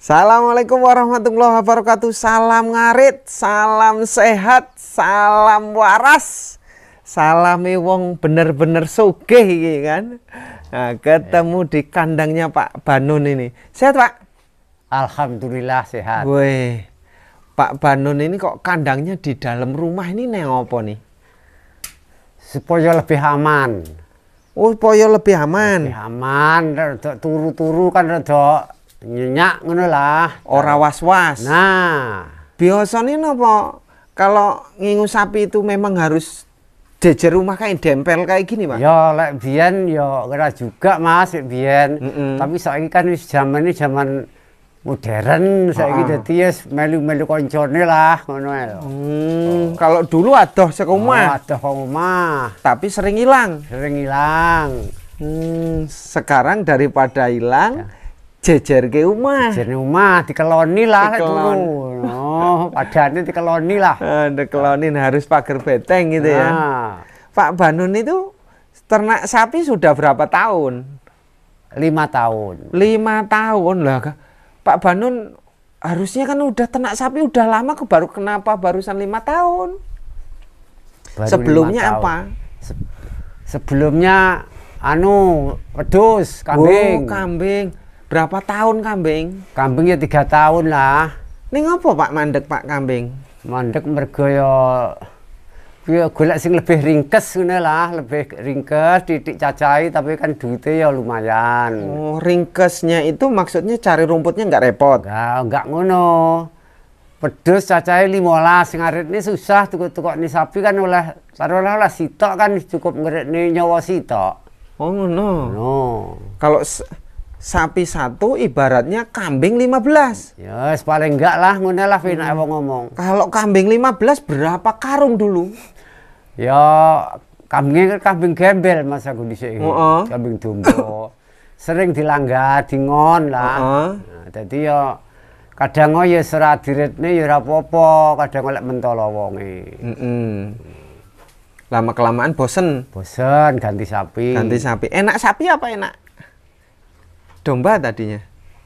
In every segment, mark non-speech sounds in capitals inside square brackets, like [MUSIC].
Assalamualaikum warahmatullahi wabarakatuh. Salam ngarit, salam sehat, salam waras. salam wong bener-bener sugih ini kan. Nah, ketemu di kandangnya Pak Banun ini. Sehat, Pak? Alhamdulillah sehat. Woi. Pak Banun ini kok kandangnya di dalam rumah ini neng apa nih? Supaya lebih aman. Oh, supaya lebih aman. Lebih aman, turu-turu kan redok nyenyak ngono lah ora was-was nah biasanya po kalau ngingu sapi itu memang harus jejer rumah kayak dempel kayak gini pak ya lek like ya kira juga mas lek bian mm -mm. tapi saya kan wis zaman ini zaman modern saiki jadi ah. ya melu-melu koncone lah ngono hmm, oh. kalau dulu ada sekoma oh, ada omah tapi sering hilang sering hilang hmm, sekarang daripada hilang ya jejer ke rumah jejer rumah dikeloni lah dikelon. oh di dikeloni lah eh, dikelonin nah, harus pagar beteng gitu ya nah. Pak Banun itu ternak sapi sudah berapa tahun lima tahun lima tahun lah Pak Banun harusnya kan udah ternak sapi udah lama ke baru kenapa barusan lima tahun baru sebelumnya lima tahun. apa sebelumnya anu wedus kambing oh, kambing Berapa tahun kambing? Kambing ya tiga tahun lah. ini ngopo Pak mandek Pak kambing? Mandek mergoyo ya gula ya golek sing lebih ringkes ngene lah, lebih ringkes titik cacai tapi kan duitnya ya lumayan. Oh, ringkesnya itu maksudnya cari rumputnya nggak repot. Enggak, enggak ngono. Pedes cacai 15 sing arit ini susah tukok-tukok ni sapi kan oleh taruhlah lah sitok kan cukup ngerit ni nyawa sitok. Oh ngono. No. Kalau sapi satu ibaratnya kambing 15. Yes, ya, paling enggak lah ngono lah Vina hmm. ngomong. Kalau kambing 15 berapa karung dulu? Ya kambingnya kan kambing gembel Mas aku dhisik. Uh -uh. Kambing dumbo Sering dilanggar dingon lah. Uh -uh. Nah, jadi ya kadang oh ya serat nih ya rapopo, apa kadang oleh mentolo Mm -mm. Lama kelamaan bosen. Bosen ganti sapi. Ganti sapi. Enak sapi apa enak? domba tadinya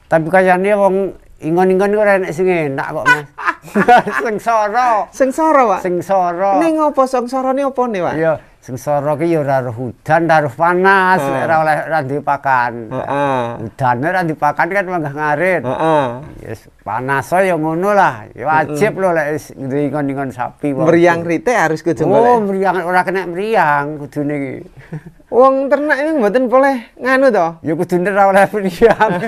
tapi kayaknya wong ingon-ingon ku enak sing enak kok Mas [LAUGHS] sengsara sengsara Pak sengsara ning apa sengsarane apa ne Pak iya sengsara ki ya ora hujan, ora panas ora oleh ora dipakan heeh hudane ora dipakan kan manggah ngarit heeh yes ya, panas ya ngono lah ya wajib lho lek ingon-ingon sapi Meriang rite harus kudu oh meriang, ora kena meriang, kudune iki [LAUGHS] Wong ternak ini mboten boleh nganu toh. Ya kudu ora oleh meriang. [LAUGHS]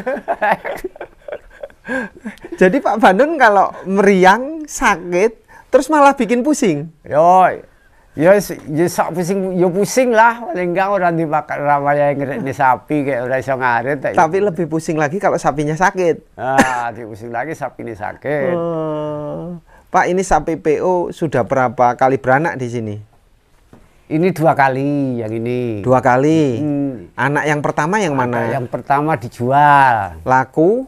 Jadi Pak Bandun kalau meriang sakit terus malah bikin pusing. Yo, Ya, ya sak pusing, ya pusing lah. Paling enggak ora dimakan ramai ngrek di sapi kayak orang iso ngarit. Tapi gitu. lebih pusing lagi kalau sapinya sakit. Ah, di pusing lagi sapi ini sakit. Oh. Pak, ini sapi PO sudah berapa kali beranak di sini? Ini dua kali yang ini. Dua kali. Hmm. Anak yang pertama yang mana? yang pertama dijual. Laku?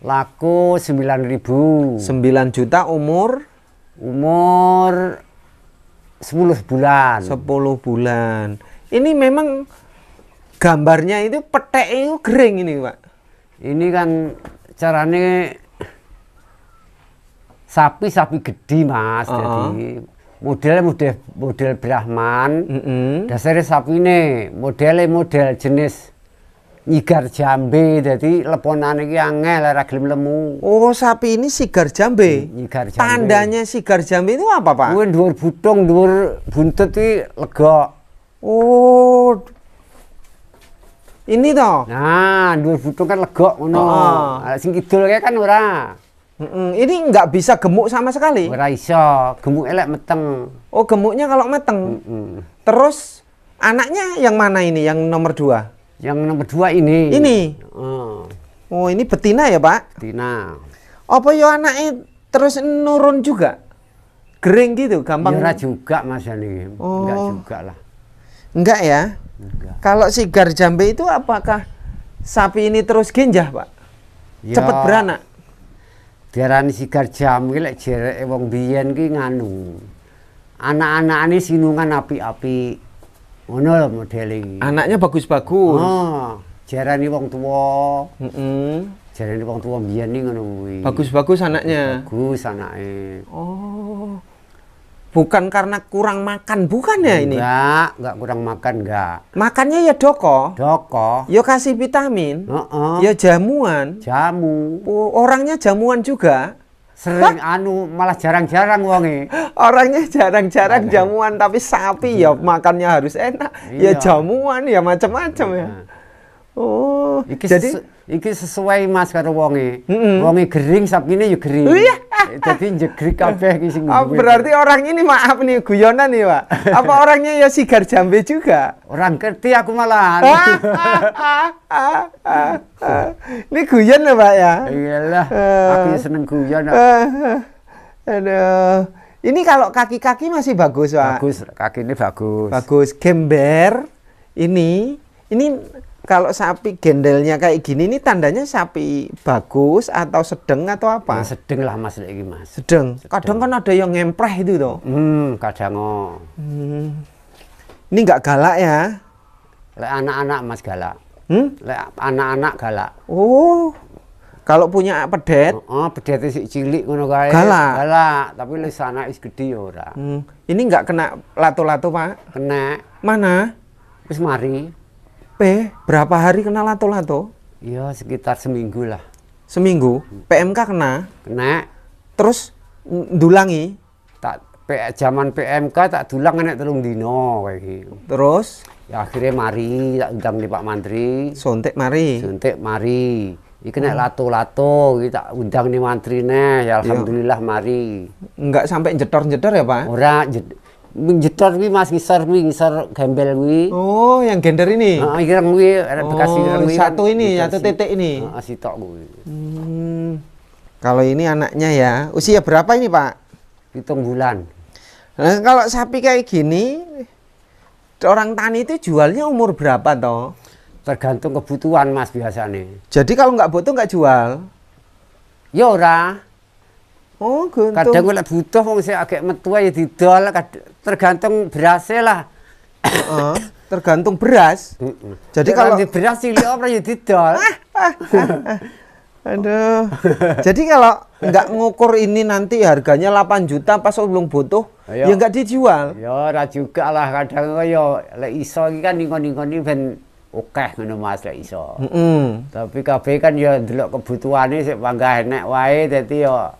Laku sembilan ribu. Sembilan juta umur? Umur sepuluh bulan. Sepuluh bulan. Ini memang gambarnya itu petek itu kering ini, Pak. Ini kan caranya sapi-sapi gede, Mas. Uh -uh. Jadi modelnya model model Brahman mm -hmm. dasarnya ini modelnya model jenis Sigar jambe jadi leponan yang angel ora lemu oh sapi ini sigar jambe iya, nyigar jambe tandanya sigar jambe itu apa Pak Dua dhuwur butung dua buntut iki lega oh ini toh nah dua butung kan lega ngono oh. sing kan ora ini nggak bisa gemuk sama sekali. Raisa, gemuk elek meteng. Oh, gemuknya kalau meteng. Mm-mm. Terus anaknya yang mana ini? Yang nomor dua? Yang nomor dua ini. Ini. Oh, oh ini betina ya pak? Betina. Apa yo anaknya terus nurun juga? Gering gitu, gampang. Ya, juga mas ini. Oh. Enggak juga lah. Enggak ya? Enggak. Kalau si garjambe itu apakah sapi ini terus genjah pak? Ya. Cepet beranak? diarani sigar jam ki lek jereke wong biyen ki nganu. anak anak ini sinungan api-api. Ngono lho modele iki. Anaknya bagus-bagus. Oh, jarani wong tuwa. Heeh. Mm -mm. Jarani wong biyen ngono kuwi. Bagus-bagus anaknya. Bagus anaknya. Oh. Bukan karena kurang makan, bukan ya ini? Enggak, enggak kurang makan, enggak. Makannya ya doko. Doko. Ya kasih vitamin. Uh -uh. Ya jamuan. Jamu. Orangnya jamuan juga. Sering Hah? anu, malah jarang-jarang wonge. Orangnya jarang-jarang jamuan, tapi sapi ya iya. makannya harus enak. Ya iya. Ya jamuan, ya macam-macam ya. Iya. Oh, iki jadi sesu iki sesuai mas karo wonge. Mm -mm. Wonge gering ini ya gering. Iya. Jadi jegrik kabeh iki sing Oh, berarti orang ini maaf nih guyonan nih, ya, Pak. Apa [LAUGHS] orangnya ya sigar jambe juga? Orang ngerti aku malahan. Ah, ah, ah, ini guyon ya, Pak ya? Iyalah, aku ya eh, seneng guyon. Eh, eh. Aduh. Ini kalau kaki-kaki masih bagus, Pak. Bagus, kaki ini bagus. Bagus. Gember ini ini kalau sapi gendelnya kayak gini ini tandanya sapi bagus atau sedang atau apa? Ya, sedang lah mas lagi mas. Sedang. Kadang kan ada yang ngempreh itu tuh. Hmm, kadang oh. Hmm. Ini nggak galak ya? Lek anak-anak mas galak. Hmm? Lek anak-anak galak. Oh. Kalau punya pedet? Oh, pedet si cilik ngono kae. Galak. Galak, tapi lek anak is gede ya ora. Hmm. Ini nggak kena lato-lato, Pak? Kena. Mana? Wis mari. P berapa hari kena lato-lato? Iya sekitar seminggu lah. Seminggu. Hmm. PMK kena. Kena. Terus dulangi. Tak P, zaman PMK tak dulang enak telung dino kayak gitu. Terus? Ya akhirnya mari tak undang di Pak Mantri. Suntik mari. Suntik mari. Iki nek hmm. lato-lato, kita tak undang nih mantri ya iya. alhamdulillah mari. Enggak sampai jedor-jedor ya Pak? Ora, jedor njedot kuwi Mas ngisor kuwi ngisor gembel kuwi. Oh, yang gender ini. Heeh, ireng kuwi bekas oh, ireng kuwi. Satu kan. ini, satu titik ini. si sitok kuwi. Hmm. Kalau ini anaknya ya, usia berapa ini, Pak? Hitung bulan. Nah, kalau sapi kayak gini orang tani itu jualnya umur berapa toh? Tergantung kebutuhan Mas biasanya. Jadi kalau nggak butuh nggak jual? Ya orang Oh, Kadang gue butuh wong sing agak metu ya didol, tergantung berasnya lah. Uh, tergantung beras. Uh -uh. Jadi kalau di beras cilik ora ya didol. Ah, ah, ah, Aduh. Jadi kalau nggak ngukur ini nanti harganya 8 juta pas belum butuh, Ayo. ya nggak dijual. Ya ora juga lah kadang yo ya, lek iso iki kan ningon-ningoni ben oke ngono Mas lek iso. Mm -hmm. Tapi kafe kan ya kebutuhan ini sih panggah enak wae jadi yo ya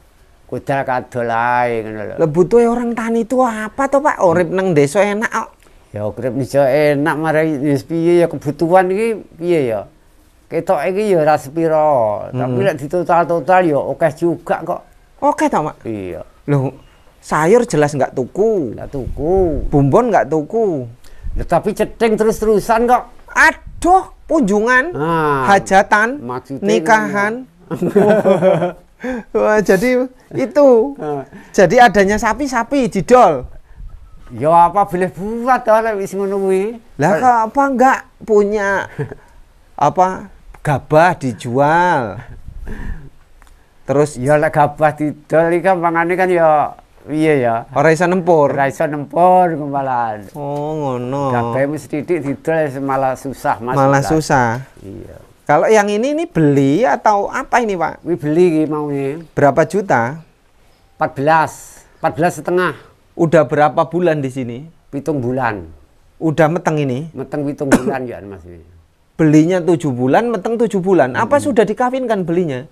Kuda kadol ae ngono lho. Lah butuhe orang tani itu apa to, Pak? Urip nang desa enak kok. Ya urip desa enak mari wis piye ya kebutuhan iki piye ya. Ketok iki ya ora hmm. tapi lek ditotal-total ya oke juga kok. Oke to, Mak? Iya. Loh, sayur jelas nggak tuku. Nggak tuku. Bumbon nggak tuku. Loh, tapi ceting terus-terusan kok. Aduh, kunjungan, nah, hajatan, nikahan. [LAUGHS] Wah, jadi itu. Ah. jadi adanya sapi-sapi didol. Ya apa boleh buat orang wis ngono Lah apa enggak punya apa gabah dijual. Terus ya lek gabah didol iki kan pangane kan ya iya ya. Ora iso nempur. Ora iso nempur Oh ngono. Gabah mesti titik didol malah susah Mas. Malah susah. Iya. Kalau yang ini ini beli atau apa ini Pak? Ini beli mau maunya. Berapa juta? 14, 14 setengah. Udah berapa bulan di sini? Pitung bulan. Udah meteng ini? Meteng pitung bulan ya Mas. Belinya tujuh bulan, meteng tujuh bulan. Apa hmm. sudah dikawinkan belinya?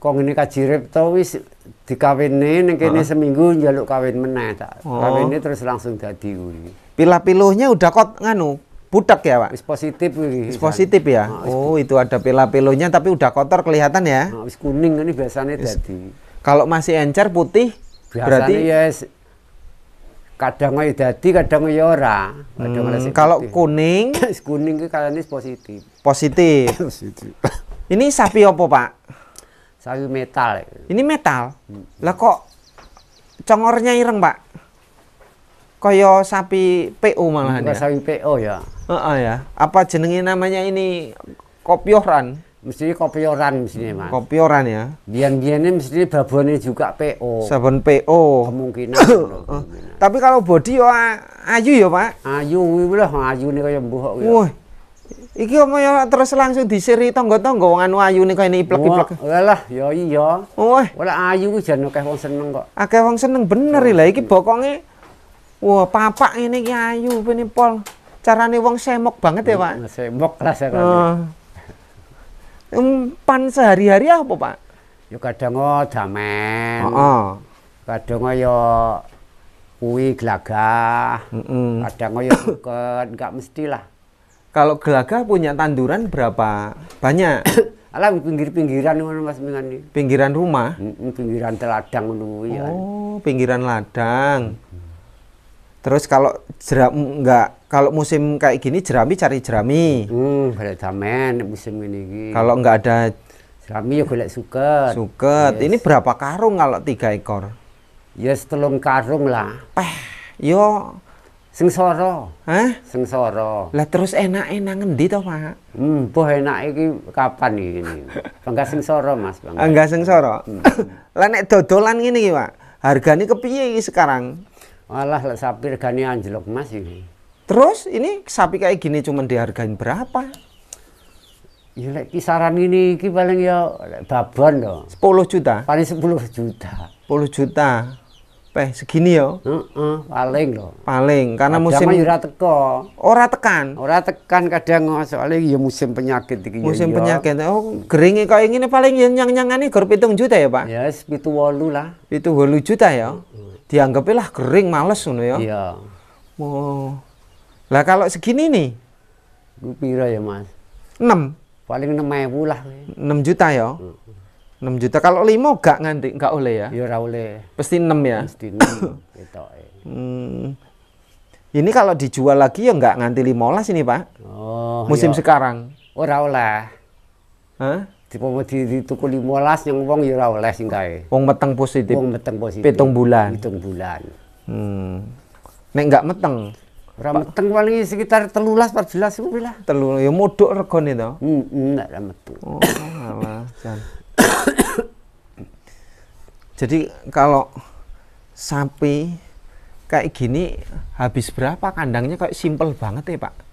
Kok ini kajirip tau wis dikawinin ning kene seminggu jaluk kawin meneh tak. Oh. Kawinnya terus langsung jadi. Pilah-piluhnya udah kot nganu budak ya pak? Wis positif positif ya? Ah, oh, oh itu ada pelapelonya, pelonya tapi udah kotor kelihatan ya? Nah, kuning ini biasanya jadi kalau masih encer putih biasanya berarti ya yes, kadang ya jadi kadang ya ora hmm, kalau kuning [LAUGHS] kuning itu kalian positif [LAUGHS] positif ini sapi opo pak sapi metal ini metal hmm. lah kok congornya ireng pak koyo sapi PO malahan ya. Sapi PO ya. Heeh uh -uh, ya. Apa jenenge namanya ini kopioran? Mesti kopioran mesti Mas. Kopioran ya. Biyen-biyene mesti babone juga PO. sabun PO. Kemungkinan. uh, [COUGHS] tapi kalau body yo ayu yo, Pak. Ayu kuwi lho ayune nih mbuh kuwi. Wah. Iki omong ya terus langsung disiri tangga-tangga wong anu ayu nih ini iplek-iplek. Wah, iya lah ya iya. Wah, ora ayu ku jan akeh wong seneng kok. Akeh wong seneng bener ya lah iki bokonge Wah, papa ini ki ayu ini pol. Carane wong semok banget ya, Pak. Mm, semok lah carane. Uh. sehari-hari apa, Pak? Ya kadang oh, damen. Heeh. Uh -uh. Kadang ya kuwi gelagah. Mm -mm. Kadang ya suket, enggak mestilah. Kalau gelagah punya tanduran berapa? Banyak. [COUGHS] Alah pinggir-pinggiran ngono Mas Mingani. Pinggiran rumah? Mm -mm, pinggiran teladang ngono ya. Oh, pinggiran ladang. Terus kalau jeram nggak kalau musim kayak gini jerami cari jerami. Hmm, ada musim ini. Kalau enggak ada jerami ya golek suket. Suket. Yes. Ini berapa karung kalau tiga ekor? Ya yes, setelung karung lah. Peh, yo sengsoro Hah? sengsoro Lah terus enak-enak ngendi to, Pak? Hmm, boh enak ini kapan ini enggak sengsoro Mas, Bang. Enggak sengsoro Hmm. [COUGHS] lah nek dodolan gini iki, Pak. Harganya kepiye sekarang? Alah lek sapi regane anjlok Mas ini. Terus ini sapi kayak gini cuman dihargain berapa? Ya lek kisaran ini iki paling ya babon loh. 10 juta. Paling 10 juta. 10 juta. Peh segini ya. Heeh, uh -uh, paling loh. Paling karena Kadang musim ya ora teko. Ora tekan. Ora tekan kadang soalnya ya musim penyakit iki ya, Musim ya, penyakit. Oh, geringe kok ini paling yang nyang-nyangane gor 7 juta ya, Pak? Ya, yes, 7 8 lah. 7 8 juta ya. Uh iya. -huh dianggaplah kering males ngono ya. Iya. Wow. Oh. Lah kalau segini nih piro ya, Mas? 6. Paling 6.000 lah. 6 juta ya. Hmm. 6 juta. Kalau 5 gak nganti gak oleh ya? Ya ora oleh. Pasti 6 ya. Pasti 6 [COUGHS] ketoke. Hmm. Ini kalau dijual lagi ya nggak nganti 15 ini, Pak. Oh, Musim iya. sekarang. Ora oleh. Hah? Tipe mau di tuku 15 yang uang ya ora oleh sing kae. Wong meteng positif. Wong meteng positif. Pitung bulan. Pitung bulan. Hmm. Nek enggak meteng. Ora meteng paling sekitar 13 14 kuwi lah. Telu ya modok regane to. Heeh, mm, hmm, nek ora metu. Oh, alah, Jadi kalau sapi kayak gini habis berapa kandangnya kayak simpel banget ya, Pak?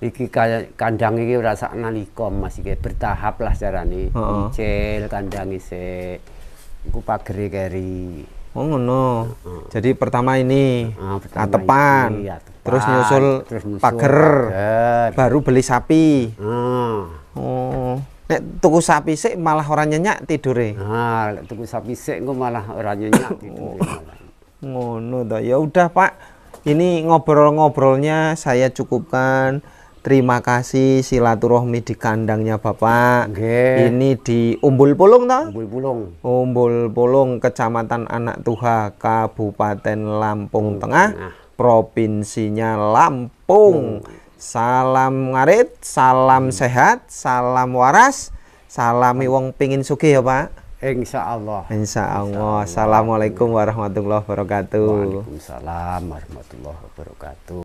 iki kandang iki rasa sak nalika masih bertahap lah nih Uh -uh. icel kandang isik. Iku pagri e, keri. Oh ngono. Uh -uh. Jadi pertama ini uh, pertama atepan. Ini, Terus nyusul, terus nyusul pager. pager. Baru beli sapi. Uh. Oh. Nek tuku sapi sih malah orang nyenyak tidur ya. Nah, tuku sapi sih gue malah orang nyenyak tidur. Oh, ngono dah Ya udah, Pak. Ini ngobrol-ngobrolnya saya cukupkan. Terima kasih silaturahmi di kandangnya Bapak. Okay. Ini di Umbul Pulung ta? Umbul Pulung. Umbul Pulung, Kecamatan Anak Tuha, Kabupaten Lampung hmm. Tengah, provinsinya Lampung. Hmm. Salam ngarit, salam hmm. sehat, salam waras, salami hmm. wong pingin sugih ya, Pak. Insya Allah. Insya Allah. Insya Allah. Assalamualaikum warahmatullahi wabarakatuh. Waalaikumsalam warahmatullahi wabarakatuh.